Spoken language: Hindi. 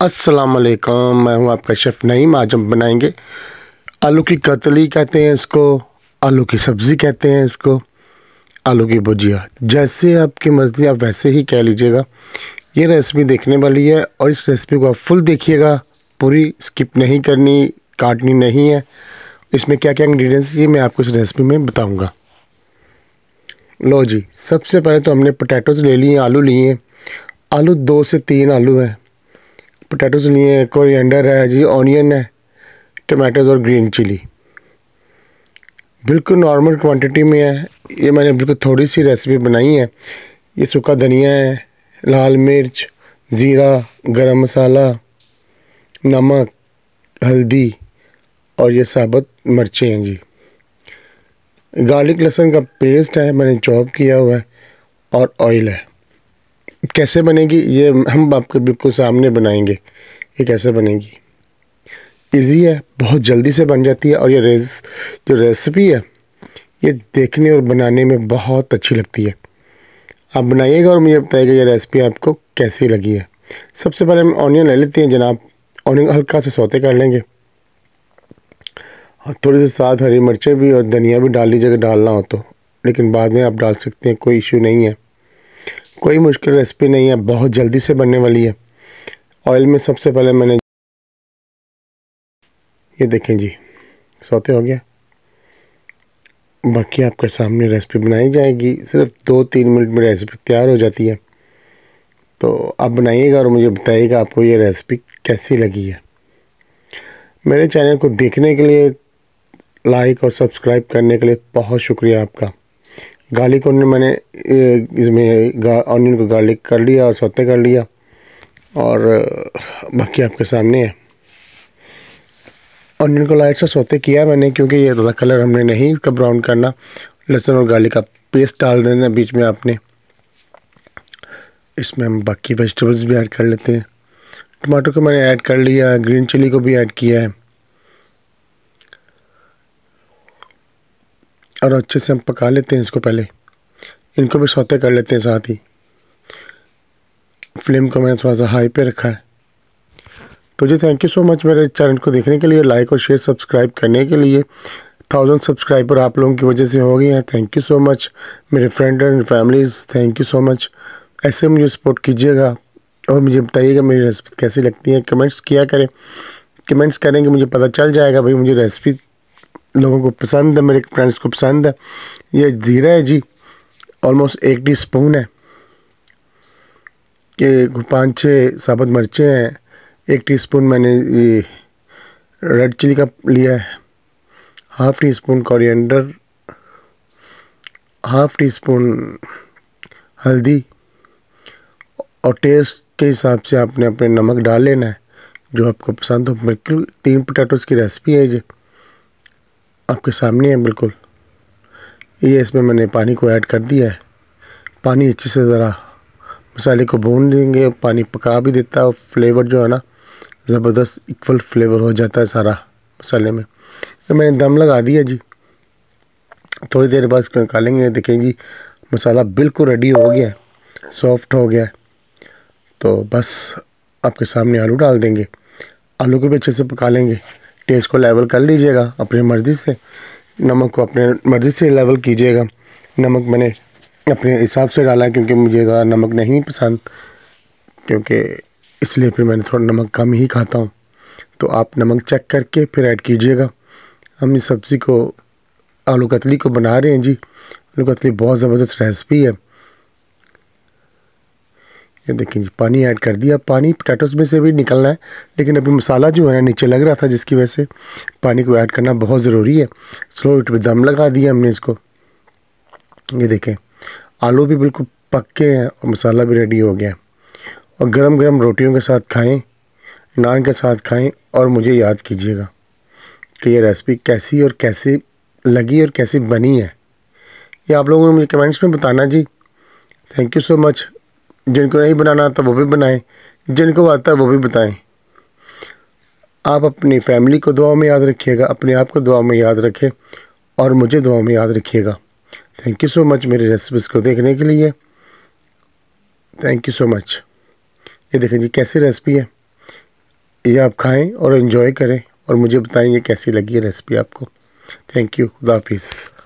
अस्सलाम वालेकुम मैं हूं आपका शेफ़ नईम आज हम बनाएंगे आलू की कतली कहते हैं इसको आलू की सब्ज़ी कहते हैं इसको आलू की भुजिया जैसे आपकी मर्ज़ी आप वैसे ही कह लीजिएगा ये रेसिपी देखने वाली है और इस रेसिपी को आप फुल देखिएगा पूरी स्किप नहीं करनी काटनी नहीं है इसमें क्या क्या इंग्रेडिएंट्स ये मैं आपको इस रेसिपी में बताऊँगा लो जी सबसे पहले तो हमने पोटैटोज़ ले लिए आलू लिए आलू दो से तीन आलू हैं पोटैटोज़ लिए हैं कोरिएंडर है जी ऑनियन है टमाटोज़ और ग्रीन चिली बिल्कुल नॉर्मल क्वांटिटी में है ये मैंने बिल्कुल थोड़ी सी रेसिपी बनाई है ये सूखा धनिया है लाल मिर्च ज़ीरा गरम मसाला नमक हल्दी और ये साबुत मिर्चें हैं जी गार्लिक लहसुन का पेस्ट है मैंने चॉप किया हुआ है और ऑयल है कैसे बनेगी ये हम आपके बिल्कुल सामने बनाएंगे ये कैसे बनेगी इजी है बहुत जल्दी से बन जाती है और ये रेस जो रेसिपी है ये देखने और बनाने में बहुत अच्छी लगती है आप बनाइएगा और मुझे बताइएगा ये रेसिपी आपको कैसी लगी है सबसे पहले हम ऑनियन ले लेते हैं जनाब ऑनियन हल्का से सौते कर लेंगे और हाँ, थोड़ी सी साथ हरी मिर्चें भी और धनिया भी डाल लीजिएगा डालना हो तो लेकिन बाद में आप डाल सकते हैं कोई इशू नहीं है कोई मुश्किल रेसिपी नहीं है बहुत जल्दी से बनने वाली है ऑयल में सबसे पहले मैंने ये देखें जी सोते हो गया बाकी आपके सामने रेसिपी बनाई जाएगी सिर्फ दो तीन मिनट में रेसिपी तैयार हो जाती है तो आप बनाइएगा और मुझे बताइएगा आपको ये रेसिपी कैसी लगी है मेरे चैनल को देखने के लिए लाइक और सब्सक्राइब करने के लिए बहुत शुक्रिया आपका गार्लिक ऑनियन मैंने इसमें ऑनियन को गार्लिक कर लिया और सौते कर लिया और बाकी आपके सामने है ऑनियन को लाइट से सौते किया मैंने क्योंकि ये ज़्यादा कलर हमने नहीं इसका ब्राउन करना लहसुन और गार्लिक का पेस्ट डाल देना बीच में आपने इसमें हम बाकी वेजिटेबल्स भी ऐड कर लेते हैं टमाटो को मैंने ऐड कर लिया ग्रीन चिली को भी ऐड किया है और अच्छे से हम पका लेते हैं इसको पहले इनको भी सौते कर लेते हैं साथ ही फ्लेम को मैंने थोड़ा सा हाई पे रखा है तो जी थैंक यू सो मच मेरे चैनल को देखने के लिए लाइक और शेयर सब्सक्राइब करने के लिए थाउजेंड सब्सक्राइबर आप लोगों की वजह से हो गए हैं थैंक यू सो मच मेरे friend and families thank you so much ऐसे मुझे सपोर्ट कीजिएगा और मुझे बताइएगा मेरी रेसिपी कैसी लगती है कमेंट्स किया करें कमेंट्स करेंगे मुझे पता चल जाएगा भाई मुझे रेसिपी लोगों को पसंद है मेरे फ्रेंड्स को पसंद है ये ज़ीरा है जी ऑलमोस्ट एक टी स्पून है ये पाँच छः साबुत मिर्चें हैं एक टी स्पून मैंने ये रेड चिली का लिया है half teaspoon coriander half teaspoon हल्दी और टेस्ट के हिसाब से आपने अपने नमक डाल लेना है जो आपको पसंद हो बिल्कुल तीन पोटैटोज़ की रेसिपी है जी आपके सामने है बिल्कुल ये इसमें मैंने पानी को ऐड कर दिया है पानी अच्छे से ज़रा मसाले को भून देंगे पानी पका भी देता है फ्लेवर जो है ना ज़बरदस्त इक्वल फ्लेवर हो जाता है सारा मसाले में तो मैंने दम लगा दिया जी थोड़ी देर बाद इसको निकालेंगे देखेंगे मसाला बिल्कुल रेडी हो गया है सॉफ्ट हो गया है तो बस आपके सामने आलू डाल देंगे आलू को भी अच्छे से पका लेंगे टेस्ट को लेवल कर लीजिएगा अपनी मर्ज़ी से नमक को अपने मर्ज़ी से लेवल कीजिएगा नमक मैंने अपने हिसाब से डाला क्योंकि मुझे ज़्यादा नमक नहीं पसंद क्योंकि इसलिए फिर मैंने थोड़ा नमक कम ही खाता हूँ तो आप नमक चेक करके फिर ऐड कीजिएगा हम इस सब्ज़ी को आलू कतली को बना रहे हैं जी आलू कतली बहुत ज़बरदस्त रेसिपी है ये देखिए पानी ऐड कर दिया पानी पटाटोस में से भी निकलना है लेकिन अभी मसाला जो है नीचे लग रहा था जिसकी वजह से पानी को ऐड करना बहुत ज़रूरी है स्लो हीट पर दम लगा दिया हमने इसको ये देखें आलू भी बिल्कुल पक्के हैं और मसाला भी रेडी हो गया और गरम गरम रोटियों के साथ खाएं नान के साथ खाएं और मुझे याद कीजिएगा कि ये रेसिपी कैसी और कैसी लगी और कैसी बनी है ये आप लोगों ने मुझे कमेंट्स में बताना जी थैंक यू सो मच जिनको नहीं बनाना आता वो भी बनाएं जिनको आता है वो भी बताएं आप अपनी फैमिली को दुआ में याद रखिएगा अपने आप को दुआ में याद रखें और मुझे दुआ में याद रखिएगा थैंक यू सो मच मेरी रेसिपीज़ को देखने के लिए थैंक यू सो मच ये देखें जी कैसी रेसिपी है ये आप खाएं और इन्जॉय करें और मुझे बताएं ये कैसी लगी है रेसिपी आपको थैंक यू खुदा हाफिज़